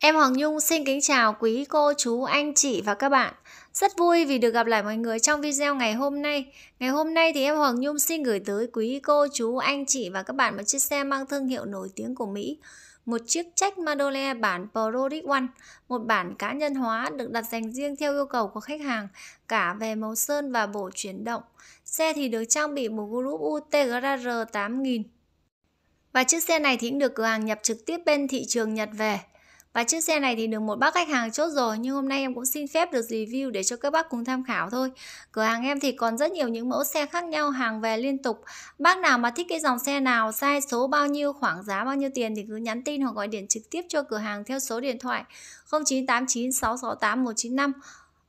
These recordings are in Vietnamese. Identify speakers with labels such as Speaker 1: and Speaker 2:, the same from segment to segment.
Speaker 1: Em Hoàng Nhung xin kính chào quý cô, chú, anh, chị và các bạn. Rất vui vì được gặp lại mọi người trong video ngày hôm nay. Ngày hôm nay thì em Hoàng Nhung xin gửi tới quý cô, chú, anh, chị và các bạn một chiếc xe mang thương hiệu nổi tiếng của Mỹ. Một chiếc trách Madole bản Prodic One, một bản cá nhân hóa được đặt dành riêng theo yêu cầu của khách hàng, cả về màu sơn và bộ chuyển động. Xe thì được trang bị một group UTGR 8000. Và chiếc xe này thì cũng được cửa hàng nhập trực tiếp bên thị trường Nhật về. Và chiếc xe này thì được một bác khách hàng chốt rồi nhưng hôm nay em cũng xin phép được review để cho các bác cùng tham khảo thôi. Cửa hàng em thì còn rất nhiều những mẫu xe khác nhau, hàng về liên tục. Bác nào mà thích cái dòng xe nào, size số bao nhiêu, khoảng giá bao nhiêu tiền thì cứ nhắn tin hoặc gọi điện trực tiếp cho cửa hàng theo số điện thoại 0989 668 195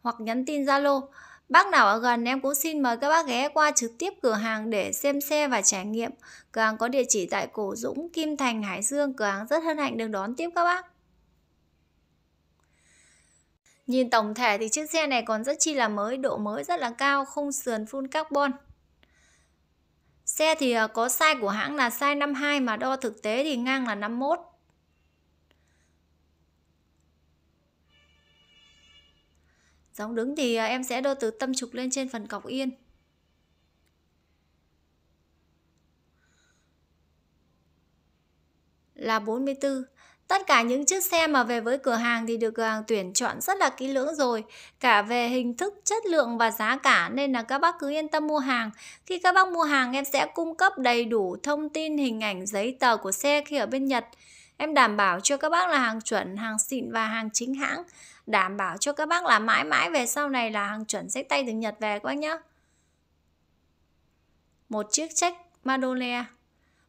Speaker 1: hoặc nhắn tin Zalo. Bác nào ở gần em cũng xin mời các bác ghé qua trực tiếp cửa hàng để xem xe và trải nghiệm. Cửa hàng có địa chỉ tại Cổ Dũng, Kim Thành, Hải Dương. Cửa hàng rất hân hạnh được đón tiếp các bác. Nhìn tổng thể thì chiếc xe này còn rất chi là mới, độ mới rất là cao, không sườn full carbon. Xe thì à, có size của hãng là size 52 mà đo thực tế thì ngang là 51. Dòng đứng thì à, em sẽ đo từ tâm trục lên trên phần cọc yên. Là 44. Tất cả những chiếc xe mà về với cửa hàng thì được cửa hàng tuyển chọn rất là kỹ lưỡng rồi, cả về hình thức, chất lượng và giá cả nên là các bác cứ yên tâm mua hàng. Khi các bác mua hàng em sẽ cung cấp đầy đủ thông tin, hình ảnh, giấy tờ của xe khi ở bên Nhật. Em đảm bảo cho các bác là hàng chuẩn, hàng xịn và hàng chính hãng. Đảm bảo cho các bác là mãi mãi về sau này là hàng chuẩn sách tay từ Nhật về các bác nhé. Một chiếc check madonna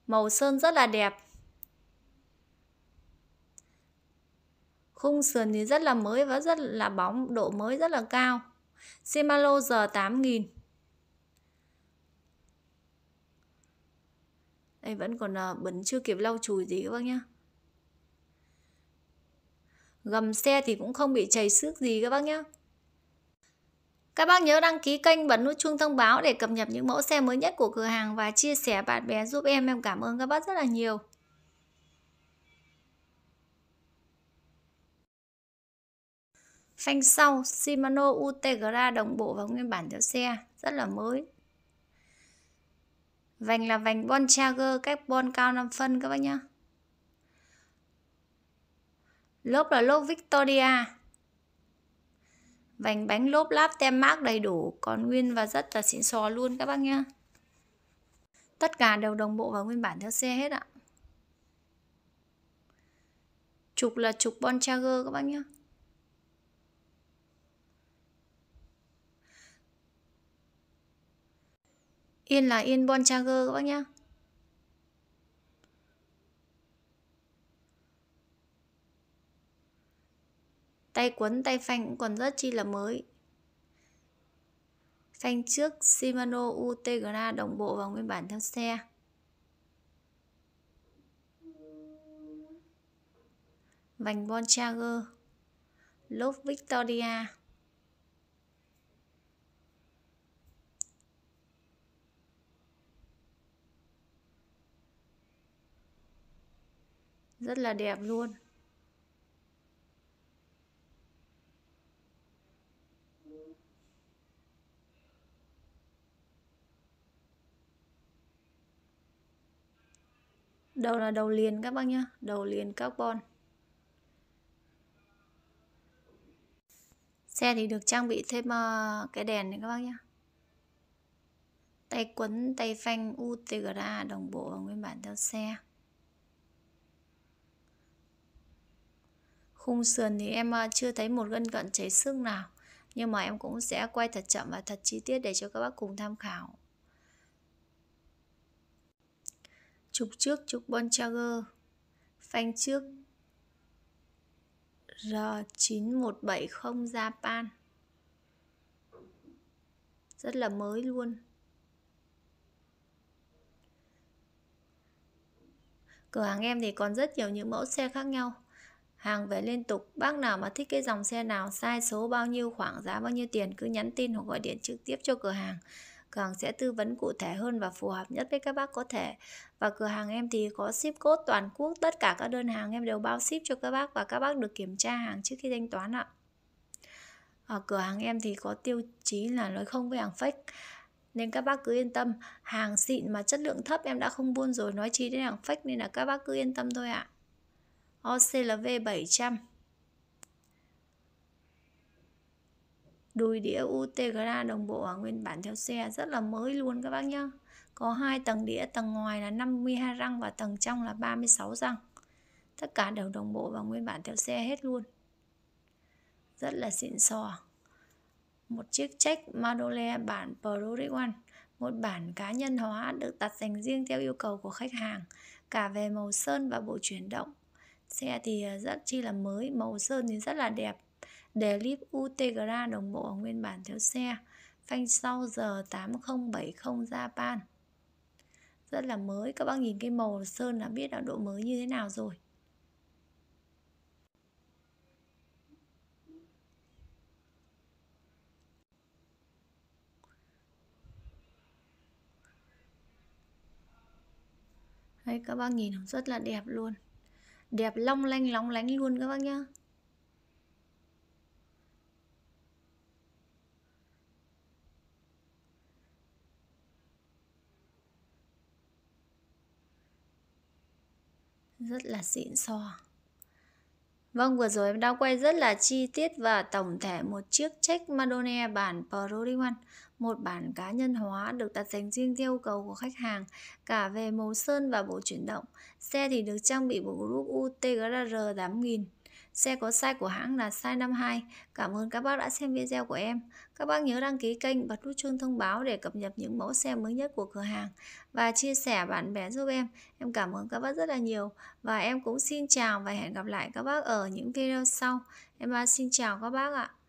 Speaker 1: màu sơn rất là đẹp khung sườn thì rất là mới và rất là bóng độ mới rất là cao Shimano giờ 8000 đây vẫn còn ờ, bẩn chưa kịp lau chùi gì các bác nhá gầm xe thì cũng không bị chảy xước gì các bác nhá các bác nhớ đăng ký kênh bấm nút chuông thông báo để cập nhật những mẫu xe mới nhất của cửa hàng và chia sẻ bạn bè giúp em em cảm ơn các bác rất là nhiều Phanh sau Shimano Utegra đồng bộ và nguyên bản theo xe, rất là mới. Vành là vành Bontrager carbon cao 5 phân các bác nhá. Lốp là lốp Victoria. Vành bánh lốp láp tem mác đầy đủ, còn nguyên và rất là xịn sò luôn các bác nhá. Tất cả đều đồng bộ và nguyên bản theo xe hết ạ. Trục là trục Bontrager các bác nhá. Yên là yên Bon Chager các bác nhá. Tay quấn tay phanh cũng còn rất chi là mới. Phanh trước Shimano Utegra đồng bộ vào nguyên bản theo xe. Vành Bon Chager, lốp Victoria. rất là đẹp luôn đầu là đầu liền các bác nhá đầu liền carbon xe thì được trang bị thêm ờ, cái đèn này các bác nhá tay quấn tay phanh UTGA đồng bộ và nguyên bản theo xe Khung sườn thì em à, chưa thấy một gân cận cháy xương nào, nhưng mà em cũng sẽ quay thật chậm và thật chi tiết để cho các bác cùng tham khảo. Trục trước trục bon Trager, phanh trước R9170 Japan. Rất là mới luôn. Cửa hàng em thì còn rất nhiều những mẫu xe khác nhau hàng về liên tục bác nào mà thích cái dòng xe nào sai số bao nhiêu khoảng giá bao nhiêu tiền cứ nhắn tin hoặc gọi điện trực tiếp cho cửa hàng cửa hàng sẽ tư vấn cụ thể hơn và phù hợp nhất với các bác có thể và cửa hàng em thì có ship code toàn quốc tất cả các đơn hàng em đều bao ship cho các bác và các bác được kiểm tra hàng trước khi thanh toán ạ ở cửa hàng em thì có tiêu chí là nói không với hàng fake nên các bác cứ yên tâm hàng xịn mà chất lượng thấp em đã không buôn rồi nói chi đến hàng fake nên là các bác cứ yên tâm thôi ạ OCLV 700 đùi đĩa utgra đồng bộ ở nguyên bản theo xe rất là mới luôn các bác nhá có hai tầng đĩa tầng ngoài là 52 răng và tầng trong là 36 răng tất cả đều đồng bộ và nguyên bản theo xe hết luôn rất là xịn sò một chiếc check Madole bản Product One một bản cá nhân hóa được đặt dành riêng theo yêu cầu của khách hàng cả về màu sơn và bộ chuyển động xe thì à, rất chi là mới màu sơn thì rất là đẹp đề lip Utegra đồng bộ nguyên bản theo xe phanh sau giờ 8070 Japan rất là mới các bác nhìn cái màu sơn là biết là độ mới như thế nào rồi Đấy, các bác nhìn rất là đẹp luôn đẹp long lanh lóng lánh luôn các bác nhá rất là xịn sò so. Vâng, vừa rồi em đã quay rất là chi tiết và tổng thể một chiếc check Madone bản Pro một bản cá nhân hóa được đặt dành riêng theo yêu cầu của khách hàng, cả về màu sơn và bộ chuyển động. Xe thì được trang bị bộ group UTGR 8000. Xe có size của hãng là size 52. Cảm ơn các bác đã xem video của em. Các bác nhớ đăng ký kênh, bật nút chuông thông báo để cập nhật những mẫu xe mới nhất của cửa hàng và chia sẻ bạn bè giúp em. Em cảm ơn các bác rất là nhiều và em cũng xin chào và hẹn gặp lại các bác ở những video sau. Em xin chào các bác ạ.